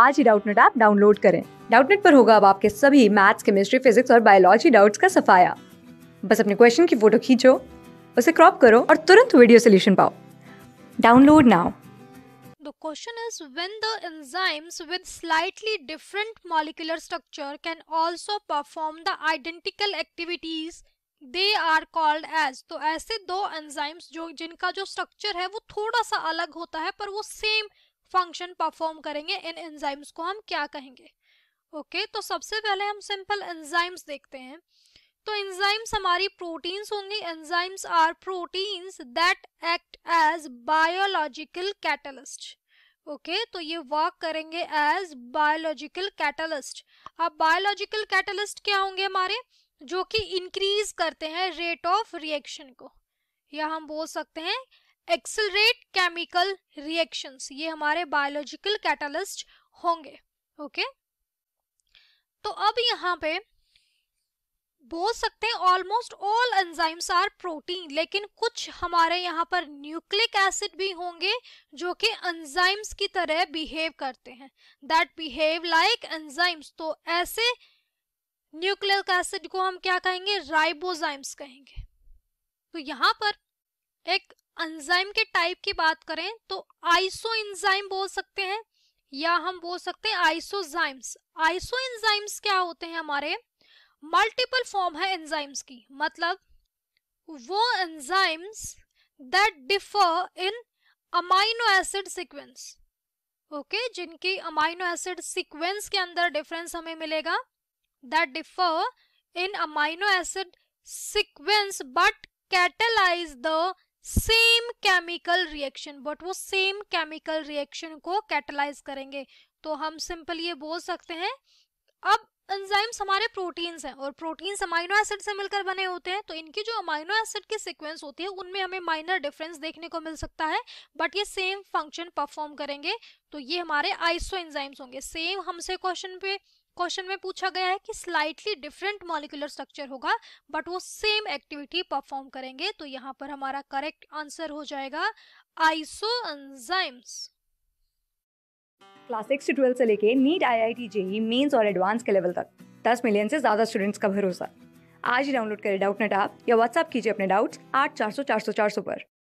आज ही Doubtnut app download करें डाउटनेट पर होगा अब आपके सभी मैथ्स केमिस्ट्री फिजिक्स और बायोलॉजी डाउट्स का सफाया बस अपने क्वेश्चन की फोटो खींचो उसे क्रॉप करो और तुरंत वीडियो सोल्यूशन पाओ download now The question is when the enzymes with slightly different molecular structure can also perform the identical activities they are called as तो ऐसे दो एंजाइम्स जो जिनका जो स्ट्रक्चर है वो थोड़ा सा अलग होता है पर वो सेम फंक्शन परफॉर्म करेंगे इन एंजाइम्स को हम क्या कहेंगे ओके okay, तो सबसे पहले हम सिंपल एंजाइम्स देखते हैं तो एंजाइम्स हमारी प्रोटीन्स होंगी enzymes are proteins that act as biological catalyst okay okay, तो ये वर्क करेंगे एज बायोलॉजिकल कैटलिस्ट अब बायोलॉजिकल कैटलिस्ट क्या होंगे हमारे जो कि इंक्रीज करते हैं रेट ऑफ रिएक्शन को या हम बोल सकते हैं एक्सलरेट केमिकल रिएक्शंस ये हमारे बायोलॉजिकल कैटलिस्ट होंगे ओके तो अब यहाँ पे बोल सकते हैं almost all enzymes are protein लेकिन कुछ हमारे यहाँ पर न्यूक्लिक एसिड भी होंगे जो कि एंजाइम्स की तरह बिहेव करते हैं दैट बिहेव लाइक एंजाइम्स तो ऐसे न्यूक्लिक एसिड को हम क्या कहेंगे राइबोजाइम्स कहेंगे तो यहाँ पर एक एंजाइम के टाइप की बात करें तो आइसो एंजाइम बोल सकते हैं या हम बोल सकते हैं आइसोजाइम्स आइसो एंजाइम्स क्या होते हैं हमारे मल्टीपल फॉर्म है एंजाइम्स की मतलब वो enzymes that differ in amino acid sequence okay जिनकी अमाइनो एसिड सीक्वेंस के अंदर डिफरेंस हमें मिलेगा that differ in amino acid sequence but catalyse the same chemical reaction but वो सेम केमिकल रिएक्शन को कैटलाइज करेंगे तो हम सिंपल ये बोल सकते हैं अब एंजाइम्स हमारे प्रोटीन्स हैं और प्रोटीन्स अमाइनो एसिड से मिलकर बने होते हैं तो इनकी जो अमाइनो एसिड की सीक्वेंस होती है उनमें हमें माइनर डिफरेंस देखने को मिल सकता है बट ये सेम फंक्शन परफॉर्म करेंगे तो ये हमारे आइसो एंजाइम्स होंगे सेम हमसे क्वेश्चन पे क्वेश्चन में पूछा गया है कि स्लाइटली डिफरेंट मॉलिकुलर स्ट्रक्चर होगा बट वो सेम एक्टिविटी परफॉर्म करेंगे तो यहाँ पर हमारा करेक्ट आंसर हो जाएगा isoenzymes class six twelve से लेके NEET I I T JEE mains और एडवांस के लेवल तक दस मिलियन से ज़्यादा स्टूडेंट्स का भरोसा आज ही डाउनलोड करें डाउट नेट आप या व्हाट्सएप कीजिए अपने डाउट्स आठ चार सौ चार सौ चार सौ पर